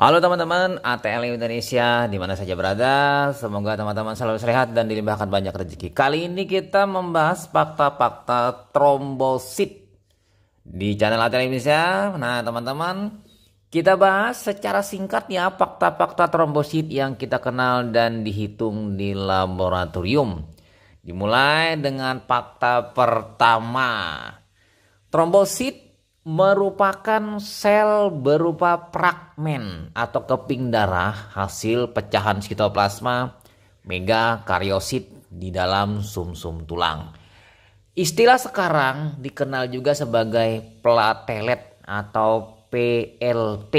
Halo teman-teman, ATL Indonesia dimana saja berada, semoga teman-teman selalu sehat dan dilimpahkan banyak rezeki. Kali ini kita membahas fakta-fakta trombosit di channel ATL Indonesia. Nah, teman-teman, kita bahas secara singkat ya fakta-fakta trombosit yang kita kenal dan dihitung di laboratorium. Dimulai dengan fakta pertama. Trombosit merupakan sel berupa fragmen atau keping darah hasil pecahan sitoplasma megakariosit di dalam sumsum -sum tulang. Istilah sekarang dikenal juga sebagai platelet atau PLT.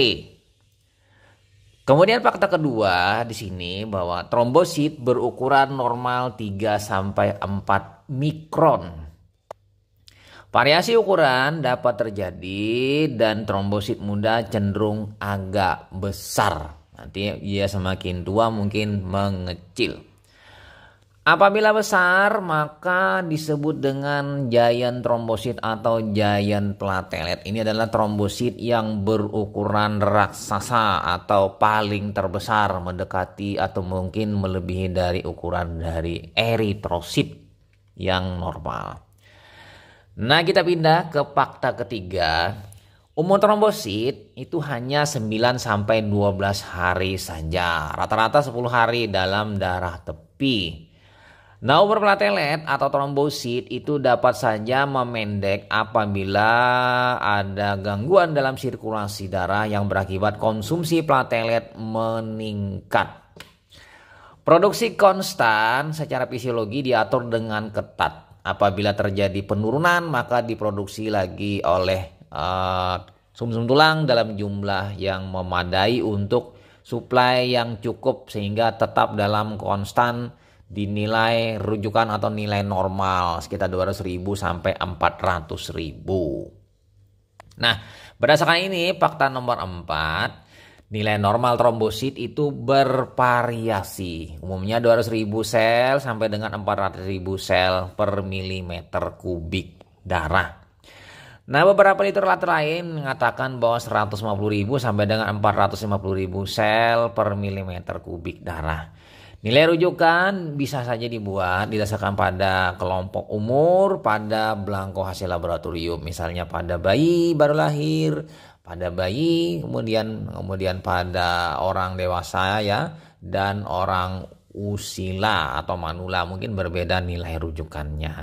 Kemudian fakta kedua di sini bahwa trombosit berukuran normal 3 sampai 4 mikron Variasi ukuran dapat terjadi dan trombosit muda cenderung agak besar. Nanti ia semakin tua mungkin mengecil. Apabila besar maka disebut dengan giant trombosit atau giant platelet. Ini adalah trombosit yang berukuran raksasa atau paling terbesar mendekati atau mungkin melebihi dari ukuran dari eritrosit yang normal. Nah, kita pindah ke fakta ketiga. Umum trombosit itu hanya 9 sampai 12 hari saja. Rata-rata 10 hari dalam darah tepi. Nah, umur platelet atau trombosit itu dapat saja memendek apabila ada gangguan dalam sirkulasi darah yang berakibat konsumsi platelet meningkat. Produksi konstan secara fisiologi diatur dengan ketat apabila terjadi penurunan maka diproduksi lagi oleh uh, sumsum -sum tulang dalam jumlah yang memadai untuk suplai yang cukup sehingga tetap dalam konstan dinilai rujukan atau nilai normal sekitar 200 ribu sampai 400 ribu. Nah, berdasarkan ini fakta nomor 4 Nilai normal trombosit itu bervariasi, umumnya 200.000 sel sampai dengan 400.000 sel per milimeter kubik darah. Nah, beberapa literatur lain mengatakan bahwa 150.000 sampai dengan 450.000 sel per milimeter kubik darah. Nilai rujukan bisa saja dibuat didasarkan pada kelompok umur, pada belangko hasil laboratorium, misalnya pada bayi baru lahir, pada bayi, kemudian kemudian pada orang dewasa ya dan orang usila atau manula mungkin berbeda nilai rujukannya.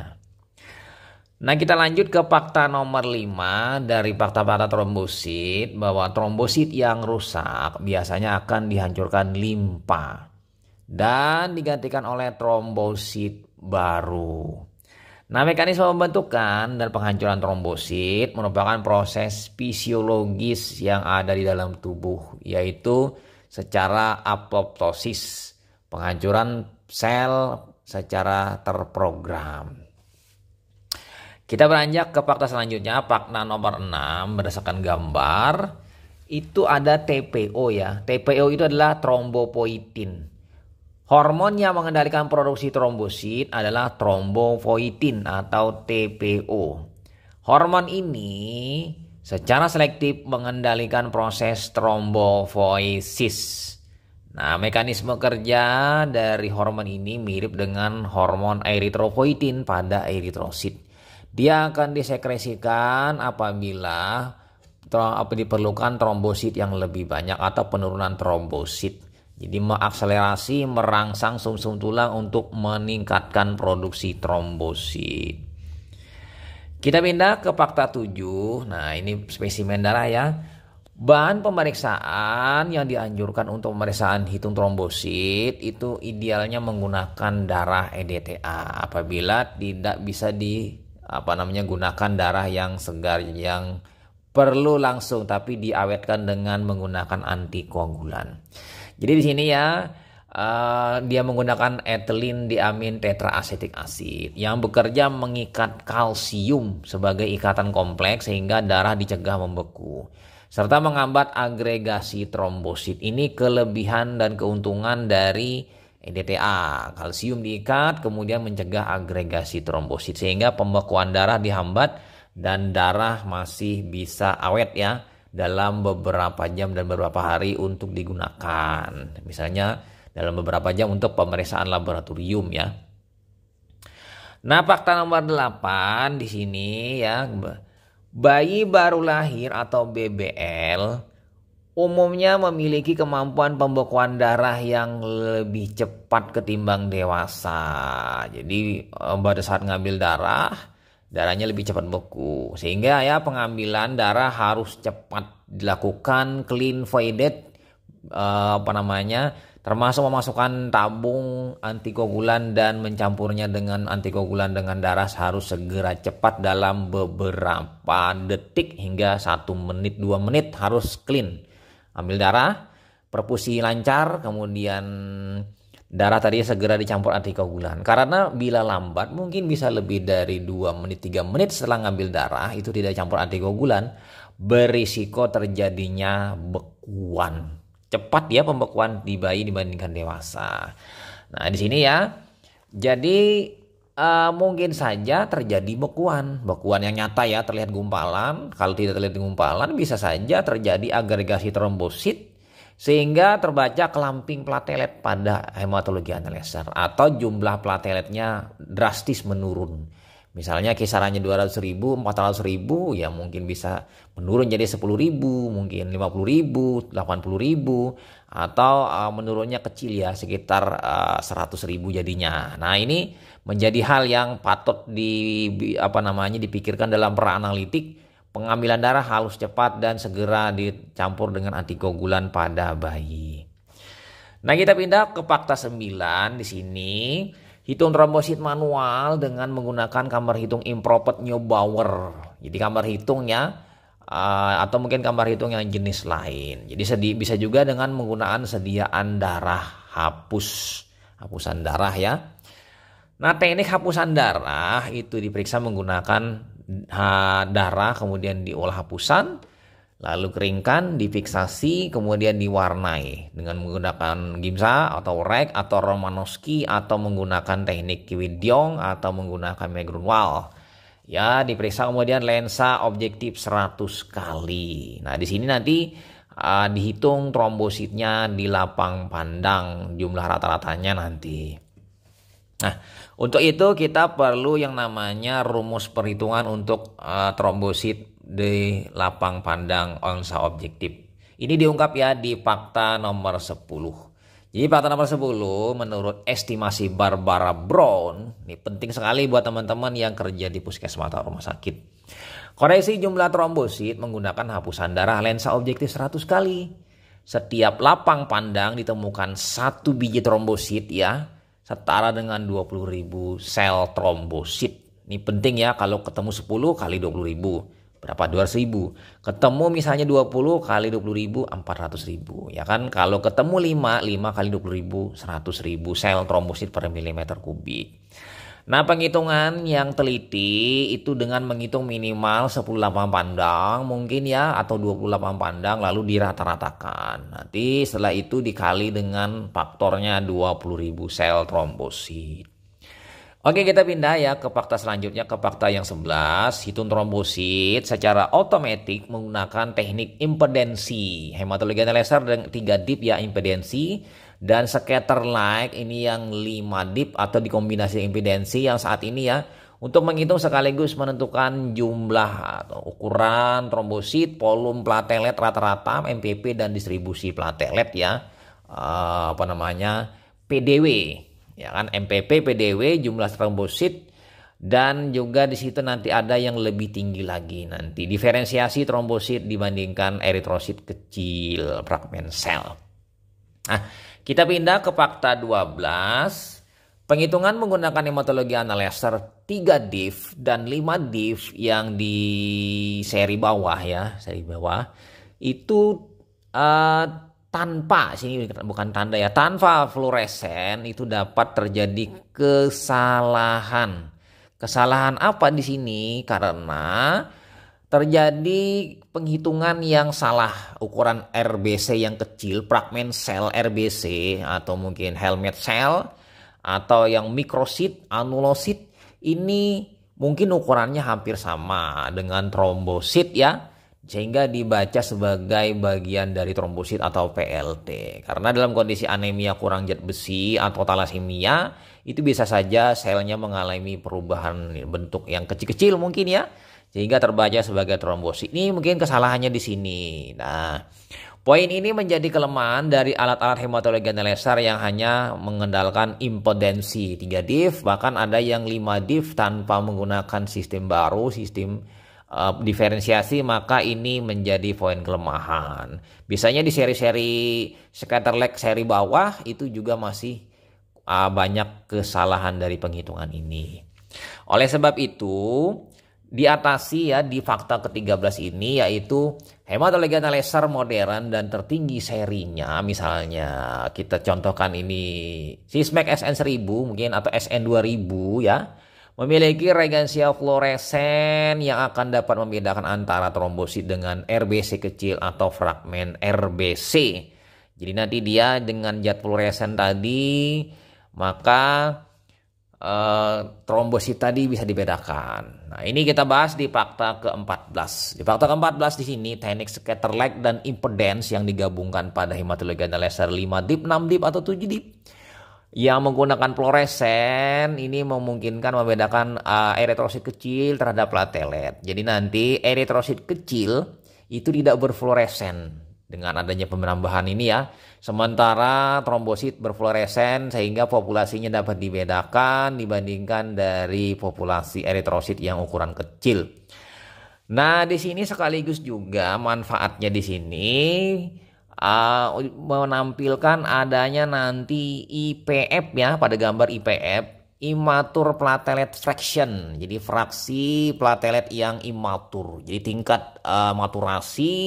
Nah kita lanjut ke fakta nomor 5 dari fakta-fakta trombosit bahwa trombosit yang rusak biasanya akan dihancurkan limpa dan digantikan oleh trombosit baru. Nah, mekanisme pembentukan dan penghancuran trombosit merupakan proses fisiologis yang ada di dalam tubuh, yaitu secara apoptosis, penghancuran sel secara terprogram. Kita beranjak ke fakta selanjutnya, fakta nomor 6 berdasarkan gambar itu ada TPO ya. TPO itu adalah trombopoietin. Hormon yang mengendalikan produksi trombosit adalah trombofoitin atau TPO. Hormon ini secara selektif mengendalikan proses trombofoisis. Nah, mekanisme kerja dari hormon ini mirip dengan hormon eritropoietin pada eritrosit. Dia akan disekresikan apabila diperlukan trombosit yang lebih banyak atau penurunan trombosit. Jadi mengakselerasi, merangsang sumsum -sum tulang untuk meningkatkan produksi trombosit. Kita pindah ke fakta 7. Nah, ini spesimen darah ya. Bahan pemeriksaan yang dianjurkan untuk pemeriksaan hitung trombosit itu idealnya menggunakan darah EDTA apabila tidak bisa di apa namanya gunakan darah yang segar yang perlu langsung tapi diawetkan dengan menggunakan antikoagulan. Jadi di sini ya uh, dia menggunakan etilen diamin tetraacetic acid yang bekerja mengikat kalsium sebagai ikatan kompleks sehingga darah dicegah membeku serta menghambat agregasi trombosit. Ini kelebihan dan keuntungan dari EDTA. Kalsium diikat kemudian mencegah agregasi trombosit sehingga pembekuan darah dihambat dan darah masih bisa awet ya dalam beberapa jam dan beberapa hari untuk digunakan. Misalnya dalam beberapa jam untuk pemeriksaan laboratorium ya. Nah, fakta nomor 8 di sini ya, bayi baru lahir atau BBL umumnya memiliki kemampuan pembekuan darah yang lebih cepat ketimbang dewasa. Jadi eh, pada saat ngambil darah darahnya lebih cepat beku. Sehingga ya pengambilan darah harus cepat dilakukan clean voided uh, apa namanya termasuk memasukkan tabung antikoagulan dan mencampurnya dengan antikoagulan dengan darah harus segera cepat dalam beberapa detik hingga satu menit dua menit harus clean. Ambil darah, perfusi lancar, kemudian darah tadi segera dicampur antikoagulan karena bila lambat mungkin bisa lebih dari 2 menit 3 menit setelah ngambil darah itu tidak campur antikoagulan berisiko terjadinya bekuan cepat ya pembekuan di bayi dibandingkan dewasa nah di sini ya jadi uh, mungkin saja terjadi bekuan bekuan yang nyata ya terlihat gumpalan kalau tidak terlihat gumpalan bisa saja terjadi agregasi trombosit sehingga terbaca kelamping platelet pada hematologi analyzer atau jumlah plateletnya drastis menurun. Misalnya kisarannya 200 ribu, 400 ribu, ya mungkin bisa menurun jadi 10 ribu, mungkin 50 ribu, 80 ribu, atau uh, menurunnya kecil ya sekitar uh, eh, 100 ribu jadinya. Nah ini menjadi hal yang patut di apa namanya dipikirkan dalam peranalitik Pengambilan darah harus cepat dan segera dicampur dengan antikoagulan pada bayi. Nah, kita pindah ke fakta 9 di sini. Hitung trombosit manual dengan menggunakan kamar hitung improper Neubauer. Jadi kamar hitungnya uh, atau mungkin kamar hitung yang jenis lain. Jadi bisa juga dengan menggunakan sediaan darah hapus, hapusan darah ya. Nah, teknik hapusan darah itu diperiksa menggunakan darah kemudian diolah hapusan, lalu keringkan, difiksasi, kemudian diwarnai dengan menggunakan gimsa atau rek atau romanowski atau menggunakan teknik kiwidyong atau menggunakan megrunwal. Ya, diperiksa kemudian lensa objektif 100 kali. Nah, di sini nanti uh, dihitung trombositnya di lapang pandang jumlah rata-ratanya nanti. Nah, untuk itu kita perlu yang namanya rumus perhitungan untuk uh, trombosit di lapang pandang onsa objektif. Ini diungkap ya di fakta nomor 10. Jadi fakta nomor 10 menurut estimasi Barbara Brown, ini penting sekali buat teman-teman yang kerja di puskesmas atau rumah sakit. Koreksi jumlah trombosit menggunakan hapusan darah lensa objektif 100 kali. Setiap lapang pandang ditemukan satu biji trombosit ya setara dengan 20.000 sel trombosit. Ini penting ya kalau ketemu 10 kali 20.000 berapa 200.000. Ketemu misalnya 20 kali 20.000 400.000 ya kan. Kalau ketemu 5 5 kali 20.000 100.000 sel trombosit per milimeter kubik. Nah, penghitungan yang teliti itu dengan menghitung minimal 18 pandang mungkin ya atau 28 pandang lalu dirata-ratakan. Nanti setelah itu dikali dengan faktornya 20.000 sel trombosit. Oke kita pindah ya ke fakta selanjutnya ke fakta yang 11 hitung trombosit secara otomatis menggunakan teknik impedensi hematologi analyzer dengan 3 dip ya impedensi dan scatter like ini yang 5 dip atau dikombinasi impedansi yang saat ini ya untuk menghitung sekaligus menentukan jumlah atau ukuran trombosit, volume platelet rata-rata, MPP dan distribusi platelet ya. Eh, apa namanya? PDW ya kan MPP, PDW, jumlah trombosit dan juga di situ nanti ada yang lebih tinggi lagi nanti diferensiasi trombosit dibandingkan eritrosit kecil fragment sel. Nah, kita pindah ke fakta 12. Penghitungan menggunakan hematologi analyzer 3 div dan 5 div yang di seri bawah ya, seri bawah itu uh, tanpa sini bukan tanda ya, tanpa fluoresen itu dapat terjadi kesalahan. Kesalahan apa di sini? Karena terjadi penghitungan yang salah ukuran RBC yang kecil fragment sel RBC atau mungkin helmet cell atau yang mikrosit anulosit ini mungkin ukurannya hampir sama dengan trombosit ya sehingga dibaca sebagai bagian dari trombosit atau PLT. Karena dalam kondisi anemia kurang zat besi atau talasemia, itu bisa saja selnya mengalami perubahan bentuk yang kecil-kecil mungkin ya, sehingga terbaca sebagai trombosit. Ini mungkin kesalahannya di sini. Nah, poin ini menjadi kelemahan dari alat-alat hematologi analyzer yang hanya mengendalikan impedansi 3 div, bahkan ada yang 5 div tanpa menggunakan sistem baru, sistem eh, diferensiasi, maka ini menjadi poin kelemahan. Biasanya di seri-seri scatter lag seri bawah itu juga masih eh, banyak kesalahan dari penghitungan ini. Oleh sebab itu, diatasi ya di fakta ke-13 ini yaitu hematolegana laser modern dan tertinggi serinya misalnya kita contohkan ini Sismac SN1000 mungkin atau SN2000 ya memiliki regensia fluoresen yang akan dapat membedakan antara trombosit dengan RBC kecil atau fragmen RBC jadi nanti dia dengan jet fluoresen tadi maka Eh, trombosit tadi bisa dibedakan. Nah, ini kita bahas di fakta ke-14. Di fakta ke-14 di sini teknik scatter leg dan impedance yang digabungkan pada hematologi laser 5 dip, 6 dip atau 7 dip yang menggunakan fluoresen ini memungkinkan membedakan uh, eritrosit kecil terhadap platelet. Jadi nanti eritrosit kecil itu tidak berfluoresen dengan adanya penambahan ini ya. Sementara trombosit berfluoresen sehingga populasinya dapat dibedakan dibandingkan dari populasi eritrosit yang ukuran kecil. Nah, di sini sekaligus juga manfaatnya di sini uh, menampilkan adanya nanti IPF ya pada gambar IPF immature platelet fraction. Jadi fraksi platelet yang immature. Jadi tingkat uh, maturasi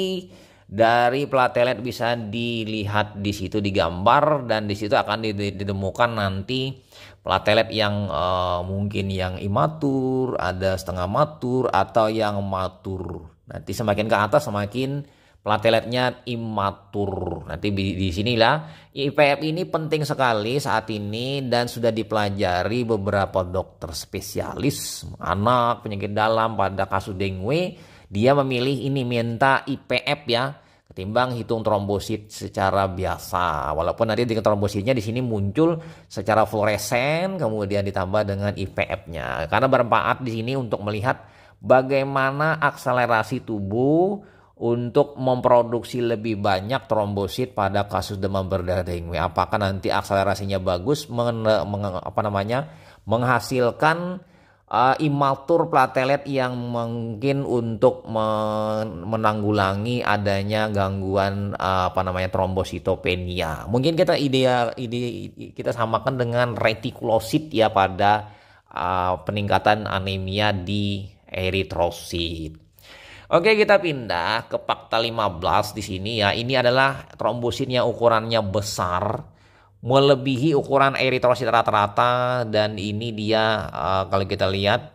dari platelet e bisa dilihat di situ digambar dan di situ akan ditemukan nanti platelet e yang uh, mungkin yang imatur, ada setengah matur atau yang matur. Nanti semakin ke atas semakin plateletnya imatur. Nanti di, di sinilah IPF ini penting sekali saat ini dan sudah dipelajari beberapa dokter spesialis anak penyakit dalam pada kasus dengue dia memilih ini minta IPF ya, ketimbang hitung trombosit secara biasa. Walaupun nanti dengan trombositnya di sini muncul secara fluoresen, kemudian ditambah dengan IPF-nya. Karena bermanfaat di sini untuk melihat bagaimana akselerasi tubuh untuk memproduksi lebih banyak trombosit pada kasus demam berdarah dengue. Apakah nanti akselerasinya bagus men, men, apa namanya menghasilkan uh, eh, imatur platelet yang mungkin untuk menanggulangi adanya gangguan uh, apa namanya trombositopenia. Mungkin kita ide ide kita samakan dengan retikulosit ya pada uh, peningkatan anemia di eritrosit. Oke, kita pindah ke fakta 15 di sini ya. Ini adalah trombosit yang ukurannya besar melebihi ukuran eritrosit rata-rata dan ini dia uh, kalau kita lihat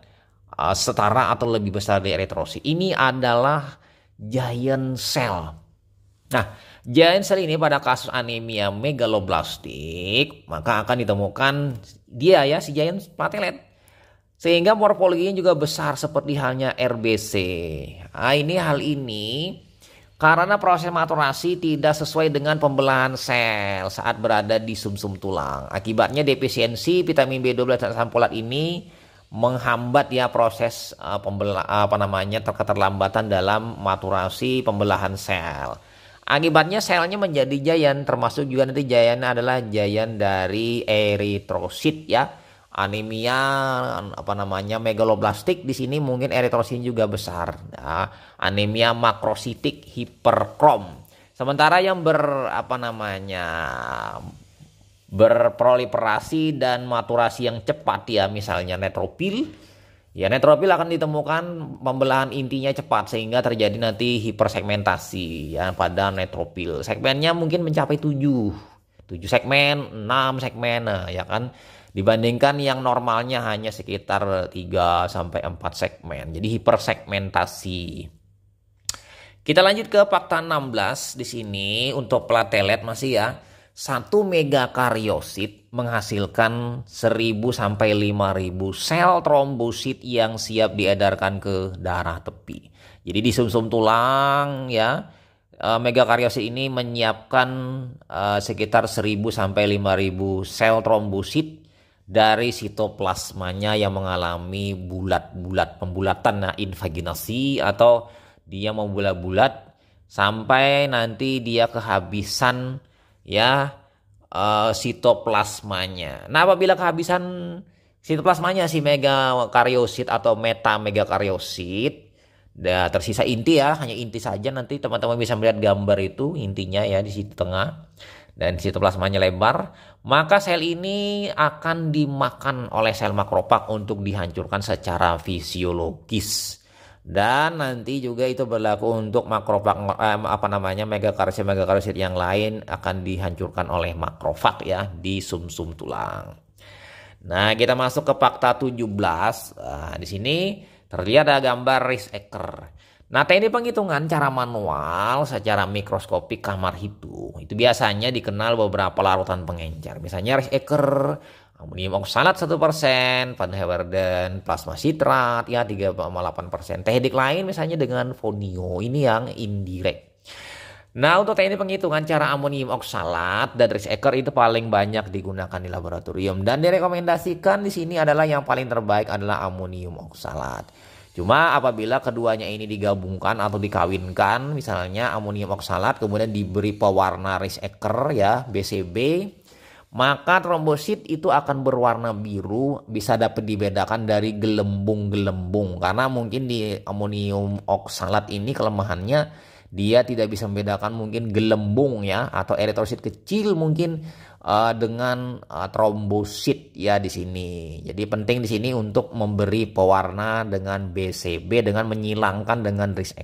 uh, setara atau lebih besar dari eritrosit. Ini adalah giant cell. Nah, giant cell ini pada kasus anemia megaloblastik maka akan ditemukan dia ya si giant platelet sehingga morfologinya juga besar seperti halnya RBC. Nah, ini hal ini karena proses maturasi tidak sesuai dengan pembelahan sel saat berada di sumsum -sum tulang. Akibatnya defisiensi vitamin B12 dan asam folat ini menghambat ya proses uh, eh, pembelah apa namanya keterlambatan dalam maturasi pembelahan sel. Akibatnya selnya menjadi jayan termasuk juga nanti jayan adalah jayan dari eritrosit ya anemia apa namanya megaloblastik di sini mungkin eritrosin juga besar ya. anemia makrositik hiperkrom sementara yang ber apa namanya berproliferasi dan maturasi yang cepat ya misalnya netropil. ya netropil akan ditemukan pembelahan intinya cepat sehingga terjadi nanti hipersegmentasi ya pada netropil segmennya mungkin mencapai 7 7 segmen 6 segmen nah, ya kan dibandingkan yang normalnya hanya sekitar 3 sampai 4 segmen. Jadi hipersegmentasi. Kita lanjut ke fakta 16 di sini untuk platelet masih ya. 1 megakariosit menghasilkan 1000 sampai 5000 sel trombosit yang siap diedarkan ke darah tepi. Jadi di sumsum -sum tulang ya, e, megakariosit ini menyiapkan uh, sekitar 1000 sampai 5000 sel trombosit dari sitoplasmanya yang mengalami bulat-bulat pembulatan nah invaginasi atau dia membulat bulat sampai nanti dia kehabisan ya uh, sitoplasmanya. Nah, apabila kehabisan sitoplasmanya si megakariosit atau meta megakariosit ya, tersisa inti ya, hanya inti saja nanti teman-teman bisa melihat gambar itu intinya ya di situ tengah dan sitoplasmanya lebar, maka sel ini akan dimakan oleh sel makrofag untuk dihancurkan secara fisiologis. Dan nanti juga itu berlaku untuk makrofag eh, apa namanya megakarsit megakarsit yang lain akan dihancurkan oleh makrofag ya di sumsum -sum tulang. Nah, kita masuk ke fakta 17. Nah, di sini terlihat ada gambar risk acre. Nah teknik penghitungan cara manual secara mikroskopik kamar hidup itu biasanya dikenal beberapa larutan pengencer. Misalnya rice acre, amonium oksalat 1%, Van Heverden, plasma sitrat, ya 3,8%. Teknik lain misalnya dengan fonio ini yang indirect. Nah untuk teknik penghitungan cara amonium oksalat dan rice acre itu paling banyak digunakan di laboratorium dan direkomendasikan di sini adalah yang paling terbaik adalah amonium oksalat. Cuma apabila keduanya ini digabungkan atau dikawinkan, misalnya amonium oksalat kemudian diberi pewarna rice acker ya, BCB, maka trombosit itu akan berwarna biru bisa dapat dibedakan dari gelembung-gelembung karena mungkin di amonium oksalat ini kelemahannya dia tidak bisa membedakan mungkin gelembung ya atau eritrosit kecil mungkin uh, dengan uh, trombosit ya di sini. Jadi penting di sini untuk memberi pewarna dengan BCB dengan menyilangkan dengan risk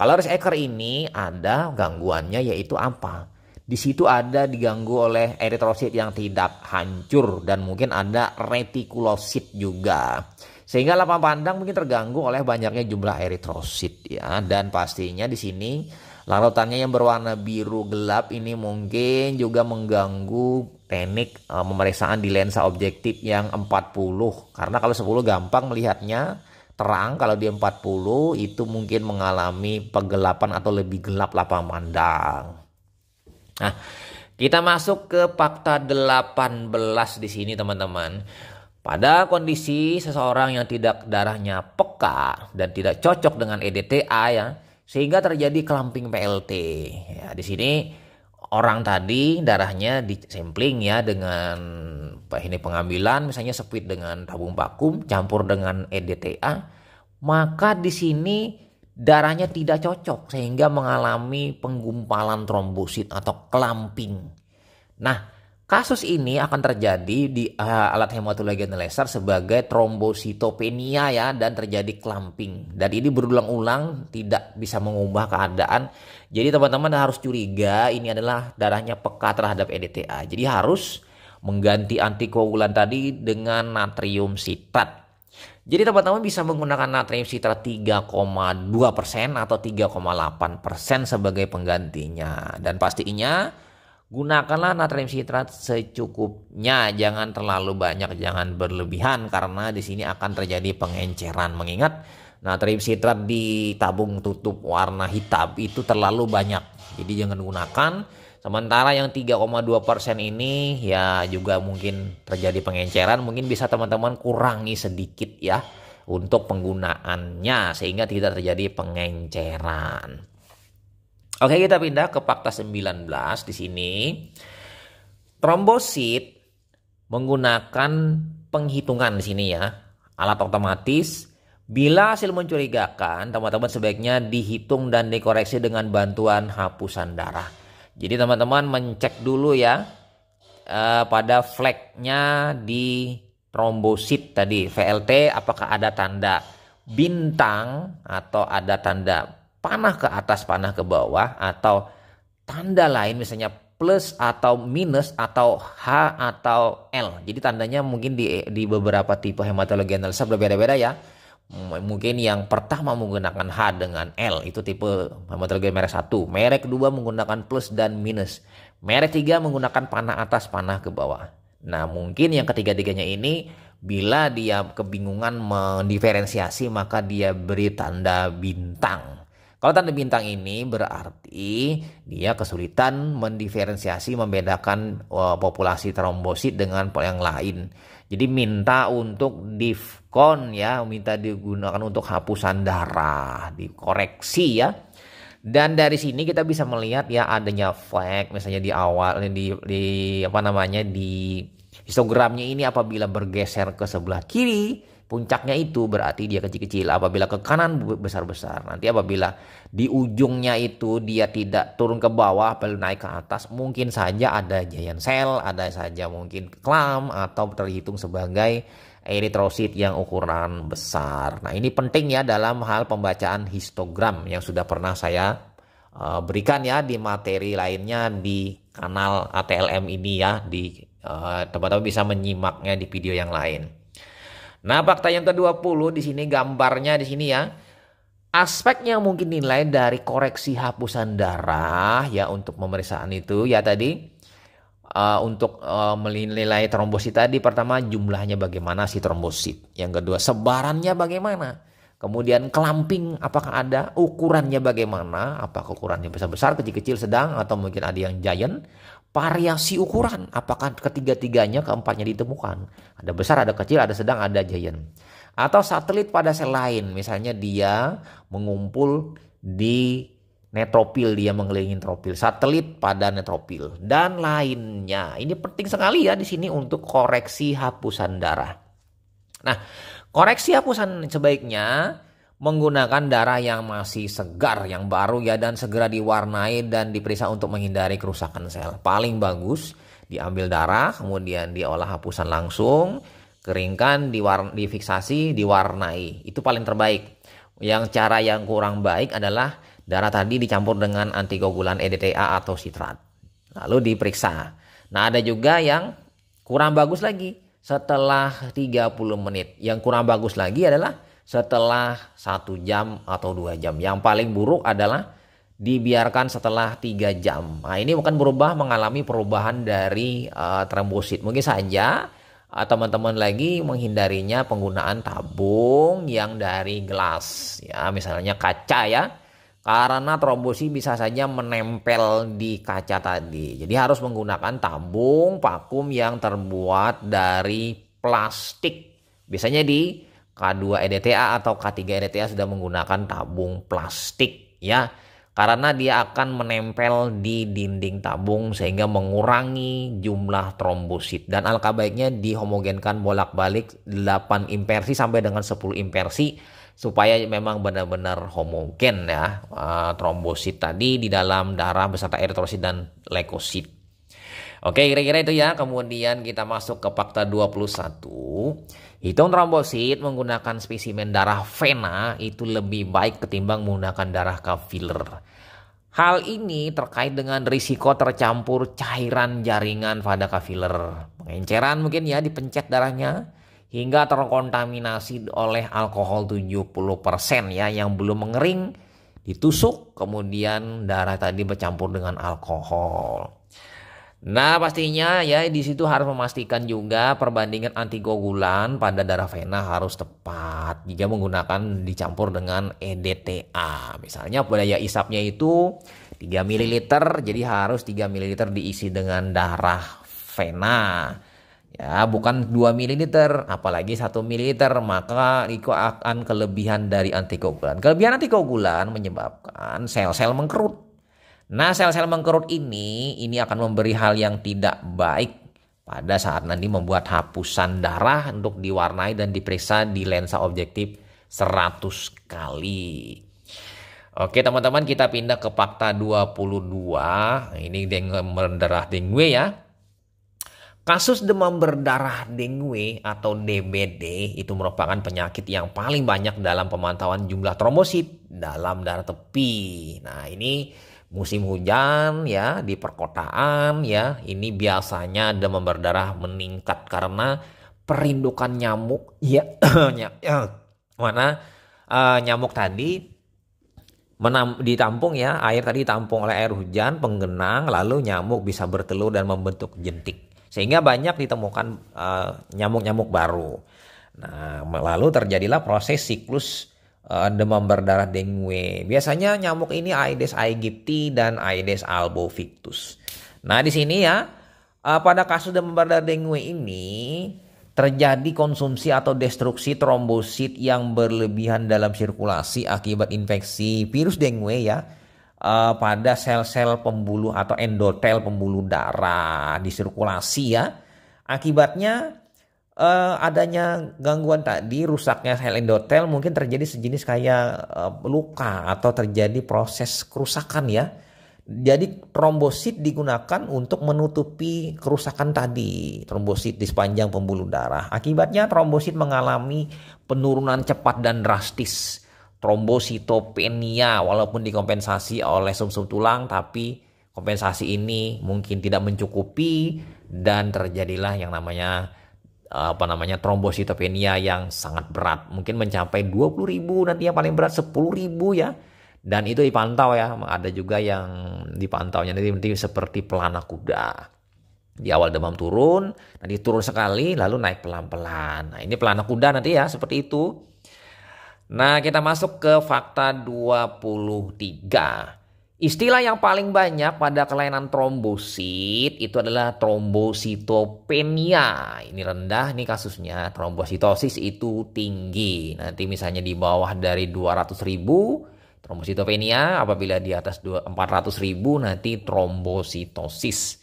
Kalau risk ini ada gangguannya yaitu apa? Di situ ada diganggu oleh eritrosit yang tidak hancur dan mungkin ada retikulosit juga. Sehingga lapang pandang mungkin terganggu oleh banyaknya jumlah eritrosit ya dan pastinya di sini Larutannya yang berwarna biru gelap ini mungkin juga mengganggu teknik eh, pemeriksaan di lensa objektif yang 40. Karena kalau 10 gampang melihatnya terang, kalau di 40 itu mungkin mengalami penggelapan atau lebih gelap lapang pandang. Nah, kita masuk ke fakta 18 di sini teman-teman. Pada kondisi seseorang yang tidak darahnya peka dan tidak cocok dengan EDTA ya, sehingga terjadi clumping PLT. Ya, di sini orang tadi darahnya disampling ya dengan ini pengambilan misalnya sepit dengan tabung vakum campur dengan EDTA maka di sini darahnya tidak cocok sehingga mengalami penggumpalan trombosit atau clamping. Nah, Kasus ini akan terjadi di uh, alat hematologi laser sebagai trombositopenia ya dan terjadi clumping. Dan ini berulang-ulang tidak bisa mengubah keadaan. Jadi teman-teman harus curiga ini adalah darahnya peka terhadap EDTA. Jadi harus mengganti antikoagulan tadi dengan natrium sitrat. Jadi teman-teman bisa menggunakan natrium sitrat 3,2% atau 3,8% sebagai penggantinya. Dan pastinya Gunakanlah natrium sitrat secukupnya, jangan terlalu banyak, jangan berlebihan karena di sini akan terjadi pengenceran. Mengingat natrium sitrat di tabung tutup warna hitam itu terlalu banyak. Jadi jangan gunakan. Sementara yang 3,2 persen ini ya juga mungkin terjadi pengenceran, mungkin bisa teman-teman kurangi sedikit ya untuk penggunaannya sehingga tidak terjadi pengenceran. Oke, kita pindah ke fakta 19 di sini. Trombosit menggunakan penghitungan di sini ya, alat otomatis. Bila hasil mencurigakan, teman-teman sebaiknya dihitung dan dikoreksi dengan bantuan hapusan darah. Jadi teman-teman mencek dulu ya eh, pada flagnya di trombosit tadi VLT apakah ada tanda bintang atau ada tanda panah ke atas, panah ke bawah, atau tanda lain misalnya plus atau minus atau H atau L. Jadi tandanya mungkin di, di beberapa tipe hematologi analisa berbeda-beda ya. Mungkin yang pertama menggunakan H dengan L itu tipe hematologi merek 1. Merek 2 menggunakan plus dan minus. Merek 3 menggunakan panah atas, panah ke bawah. Nah, mungkin yang ketiga-tiganya ini bila dia kebingungan mendiferensiasi maka dia beri tanda bintang. Kalau tanda bintang ini berarti dia kesulitan mendiferensiasi membedakan uh, populasi trombosit dengan yang lain. Jadi minta untuk difkon ya, minta digunakan untuk hapusan darah, dikoreksi ya. Dan dari sini kita bisa melihat ya adanya flag misalnya di awal eh, di, di apa namanya di histogramnya ini apabila bergeser ke sebelah kiri Puncaknya itu berarti dia kecil-kecil, apabila ke kanan besar-besar. Nanti apabila di ujungnya itu dia tidak turun ke bawah, perlu naik ke atas, mungkin saja ada giant cell, ada saja mungkin clam atau terhitung sebagai eritrosit yang ukuran besar. Nah, ini penting ya dalam hal pembacaan histogram yang sudah pernah saya eh, berikan ya di materi lainnya di kanal ATLM ini ya di eh, teman-teman bisa menyimaknya di video yang lain. Nah, fakta yang ke-20 di sini gambarnya di sini ya. aspeknya mungkin nilai dari koreksi hapusan darah ya untuk pemeriksaan itu ya tadi uh, untuk uh, menilai trombosit tadi pertama jumlahnya bagaimana si trombosit, yang kedua sebarannya bagaimana, kemudian kelamping apakah ada, ukurannya bagaimana, apakah ukurannya besar-besar, kecil-kecil, sedang atau mungkin ada yang giant, variasi ukuran. Apakah ketiga-tiganya, keempatnya ditemukan? Ada besar, ada kecil, ada sedang, ada giant. Atau satelit pada sel lain, misalnya dia mengumpul di netropil, dia mengelilingi tropil. satelit pada netropil, dan lainnya. Ini penting sekali ya di sini untuk koreksi hapusan darah. Nah, koreksi hapusan sebaiknya menggunakan darah yang masih segar, yang baru ya dan segera diwarnai dan diperiksa untuk menghindari kerusakan sel. Paling bagus diambil darah, kemudian diolah hapusan langsung, keringkan, diwarna, difiksasi, diwarnai. Itu paling terbaik. Yang cara yang kurang baik adalah darah tadi dicampur dengan antikoagulan EDTA atau sitrat. Lalu diperiksa. Nah ada juga yang kurang bagus lagi setelah 30 menit. Yang kurang bagus lagi adalah setelah satu jam atau dua jam. Yang paling buruk adalah dibiarkan setelah tiga jam. Nah, ini bukan berubah mengalami perubahan dari uh, trombosit. Mungkin saja uh, teman-teman lagi menghindarinya penggunaan tabung yang dari gelas, ya misalnya kaca ya. Karena trombosit bisa saja menempel di kaca tadi. Jadi harus menggunakan tabung vakum yang terbuat dari plastik. Biasanya di K2 EDTA atau K3 EDTA sudah menggunakan tabung plastik ya karena dia akan menempel di dinding tabung sehingga mengurangi jumlah trombosit dan alangkah baiknya dihomogenkan bolak-balik 8 impersi sampai dengan 10 impersi supaya memang benar-benar homogen ya eh, trombosit tadi di dalam darah beserta eritrosit dan leukosit. Oke, kira-kira itu ya. Kemudian kita masuk ke fakta 21. Hitung trombosit menggunakan spesimen darah vena itu lebih baik ketimbang menggunakan darah kapiler. Hal ini terkait dengan risiko tercampur cairan jaringan pada kapiler. Pengenceran mungkin ya dipencet darahnya hingga terkontaminasi oleh alkohol 70% ya yang belum mengering ditusuk kemudian darah tadi bercampur dengan alkohol. Nah, pastinya ya di situ harus memastikan juga perbandingan antikoagulan pada darah vena harus tepat jika menggunakan dicampur dengan EDTA. Misalnya ya isapnya itu 3 ml, jadi harus 3 ml diisi dengan darah vena. Ya, bukan 2 ml, apalagi 1 ml, maka itu akan kelebihan dari antikoagulan. Kelebihan antikoagulan menyebabkan sel-sel mengkerut Nah, sel-sel mengkerut ini ini akan memberi hal yang tidak baik pada saat nanti membuat hapusan darah untuk diwarnai dan diperiksa di lensa objektif 100 kali. Oke teman-teman kita pindah ke fakta 22. Ini dengue berdarah dengue ya. Kasus demam berdarah dengue atau DBD itu merupakan penyakit yang paling banyak dalam pemantauan jumlah trombosit dalam darah tepi. Nah, ini musim hujan ya di perkotaan ya ini biasanya demam berdarah meningkat karena perindukan nyamuk ya, ya mana uh, nyamuk tadi menam, ditampung ya air tadi ditampung oleh air hujan penggenang lalu nyamuk bisa bertelur dan membentuk jentik sehingga banyak ditemukan eh, nyamuk-nyamuk uh, nyamuk -nyamuk baru. Nah, lalu terjadilah proses siklus Eh, demam berdarah dengue. Biasanya nyamuk ini Aedes aegypti dan Aedes albovictus. Nah, di sini ya, eh, pada kasus demam berdarah dengue ini terjadi konsumsi atau destruksi trombosit yang berlebihan dalam sirkulasi akibat infeksi virus dengue ya eh, pada sel-sel pembuluh atau endotel pembuluh darah di sirkulasi ya. Akibatnya uh, adanya gangguan tadi, rusaknya sel endotel mungkin terjadi sejenis kayak uh, luka atau terjadi proses kerusakan ya. Jadi trombosit digunakan untuk menutupi kerusakan tadi, trombosit di sepanjang pembuluh darah. Akibatnya trombosit mengalami penurunan cepat dan drastis. Trombositopenia walaupun dikompensasi oleh sumsum -sum tulang tapi kompensasi ini mungkin tidak mencukupi dan terjadilah yang namanya Eh, apa namanya trombositopenia yang sangat berat mungkin mencapai 20 ribu nanti yang paling berat 10 ribu ya dan itu dipantau ya ada juga yang dipantau nanti, nanti seperti pelana kuda di awal demam turun nanti turun sekali lalu naik pelan-pelan nah ini pelana kuda nanti ya seperti itu nah kita masuk ke fakta 23 Istilah yang paling banyak pada kelainan trombosit itu adalah trombositopenia. Ini rendah nih kasusnya. Trombositosis itu tinggi. Nanti misalnya di bawah dari 200 ribu trombositopenia, apabila di atas 400 ribu nanti trombositosis.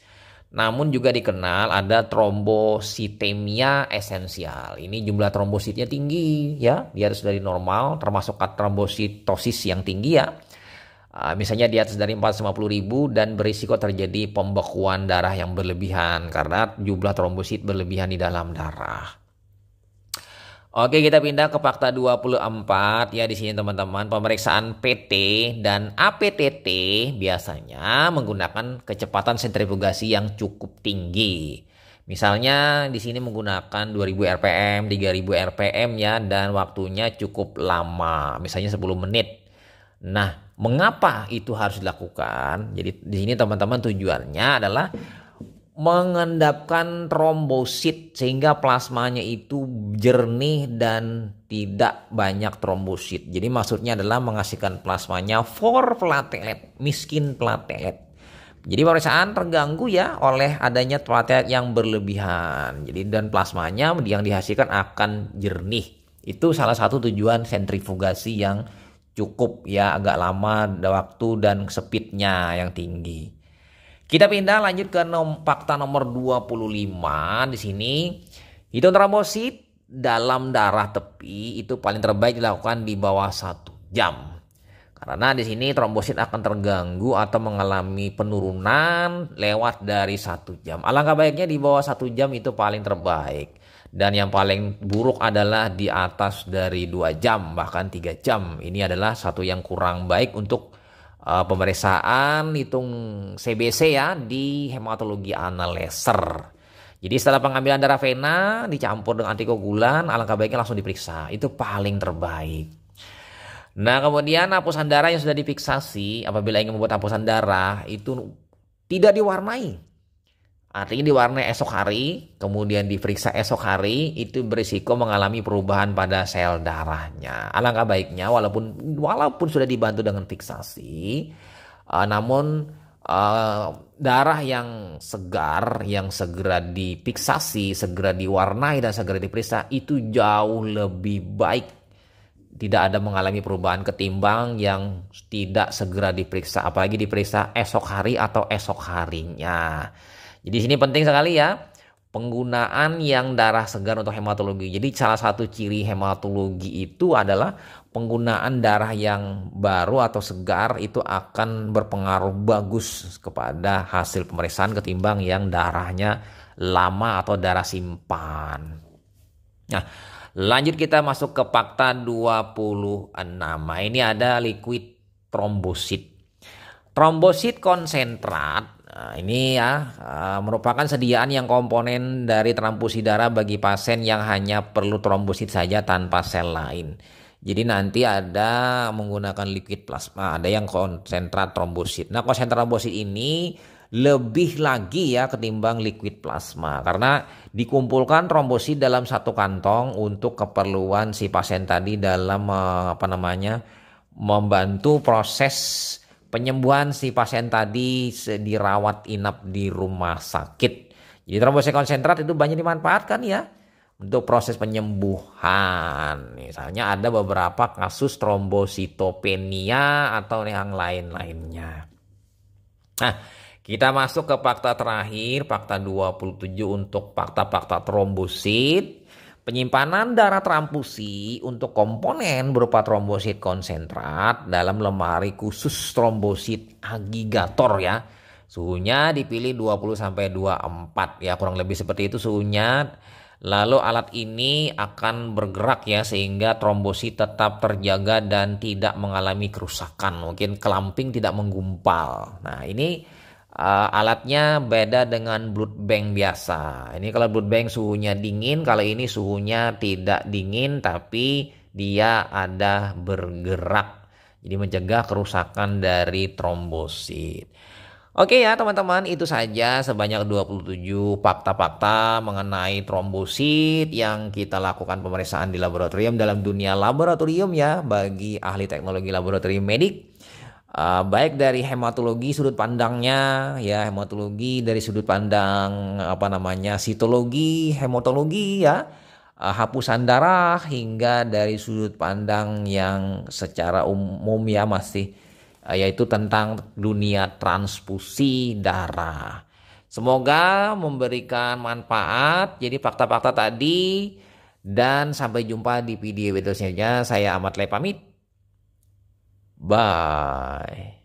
Namun juga dikenal ada trombositemia esensial. Ini jumlah trombositnya tinggi ya, Dia atas dari normal termasuk trombositosis yang tinggi ya Ah, misalnya di atas dari 450 ribu dan berisiko terjadi pembekuan darah yang berlebihan karena jumlah trombosit berlebihan di dalam darah. Oke kita pindah ke fakta 24 ya di sini teman-teman pemeriksaan PT dan APTT biasanya menggunakan kecepatan sentrifugasi yang cukup tinggi. Misalnya di sini menggunakan 2000 RPM, 3000 RPM ya dan waktunya cukup lama, misalnya 10 menit Nah, mengapa itu harus dilakukan? Jadi di sini teman-teman tujuannya adalah mengendapkan trombosit sehingga plasmanya itu jernih dan tidak banyak trombosit. Jadi maksudnya adalah menghasilkan plasmanya for platelet, miskin platelet. Jadi pemeriksaan terganggu ya oleh adanya platelet yang berlebihan. Jadi dan plasmanya yang dihasilkan akan jernih. Itu salah satu tujuan sentrifugasi yang cukup ya agak lama waktu dan sepitnya yang tinggi. Kita pindah lanjut ke nom, fakta nomor 25 di sini. Hitung trombosit dalam darah tepi itu paling terbaik dilakukan di bawah satu jam. Karena di sini trombosit akan terganggu atau mengalami penurunan lewat dari satu jam. Alangkah baiknya di bawah satu jam itu paling terbaik dan yang paling buruk adalah di atas dari 2 jam bahkan 3 jam ini adalah satu yang kurang baik untuk uh, pemeriksaan hitung CBC ya di hematologi analyzer. jadi setelah pengambilan darah vena dicampur dengan antikoagulan alangkah baiknya langsung diperiksa itu paling terbaik nah kemudian hapusan darah yang sudah difiksasi apabila ingin membuat hapusan darah itu tidak diwarnai Artinya diwarnai esok hari, kemudian diperiksa esok hari, itu berisiko mengalami perubahan pada sel darahnya. Alangkah baiknya, walaupun walaupun sudah dibantu dengan fiksasi, uh, namun uh, darah yang segar, yang segera dipiksasi, segera diwarnai dan segera diperiksa itu jauh lebih baik. Tidak ada mengalami perubahan ketimbang yang tidak segera diperiksa, apalagi diperiksa esok hari atau esok harinya. Jadi sini penting sekali ya penggunaan yang darah segar untuk hematologi. Jadi salah satu ciri hematologi itu adalah penggunaan darah yang baru atau segar itu akan berpengaruh bagus kepada hasil pemeriksaan ketimbang yang darahnya lama atau darah simpan. Nah, lanjut kita masuk ke fakta 26. Nah, ini ada liquid trombosit. Trombosit konsentrat Nah, ini ya eh, merupakan sediaan yang komponen dari transfusi darah bagi pasien yang hanya perlu trombosit saja tanpa sel lain. Jadi nanti ada menggunakan liquid plasma, ada yang konsentrat trombosit. Nah, konsentrat trombosit ini lebih lagi ya ketimbang liquid plasma karena dikumpulkan trombosit dalam satu kantong untuk keperluan si pasien tadi dalam eh, apa namanya membantu proses penyembuhan si pasien tadi dirawat inap di rumah sakit. Jadi trombosit konsentrat itu banyak dimanfaatkan ya untuk proses penyembuhan. Misalnya ada beberapa kasus trombositopenia atau yang lain-lainnya. Nah, kita masuk ke fakta terakhir, fakta 27 untuk fakta-fakta trombosit. Penyimpanan darah transfusi untuk komponen berupa trombosit konsentrat dalam lemari khusus trombosit agigator ya. Suhunya dipilih 20 sampai 24 ya kurang lebih seperti itu suhunya. Lalu alat ini akan bergerak ya sehingga trombosit tetap terjaga dan tidak mengalami kerusakan. Mungkin kelamping tidak menggumpal. Nah, ini uh, alatnya beda dengan blood bank biasa. Ini kalau blood bank suhunya dingin, kalau ini suhunya tidak dingin tapi dia ada bergerak. Jadi mencegah kerusakan dari trombosit. Oke ya teman-teman, itu saja sebanyak 27 fakta-fakta mengenai trombosit yang kita lakukan pemeriksaan di laboratorium dalam dunia laboratorium ya bagi ahli teknologi laboratorium medik uh, baik dari hematologi sudut pandangnya ya hematologi dari sudut pandang apa namanya sitologi hematologi ya uh, hapusan darah hingga dari sudut pandang yang secara umum ya masih uh, yaitu tentang dunia transfusi darah. Semoga memberikan manfaat. Jadi fakta-fakta tadi dan sampai jumpa di video berikutnya. Saya amat Le pamit. Bye.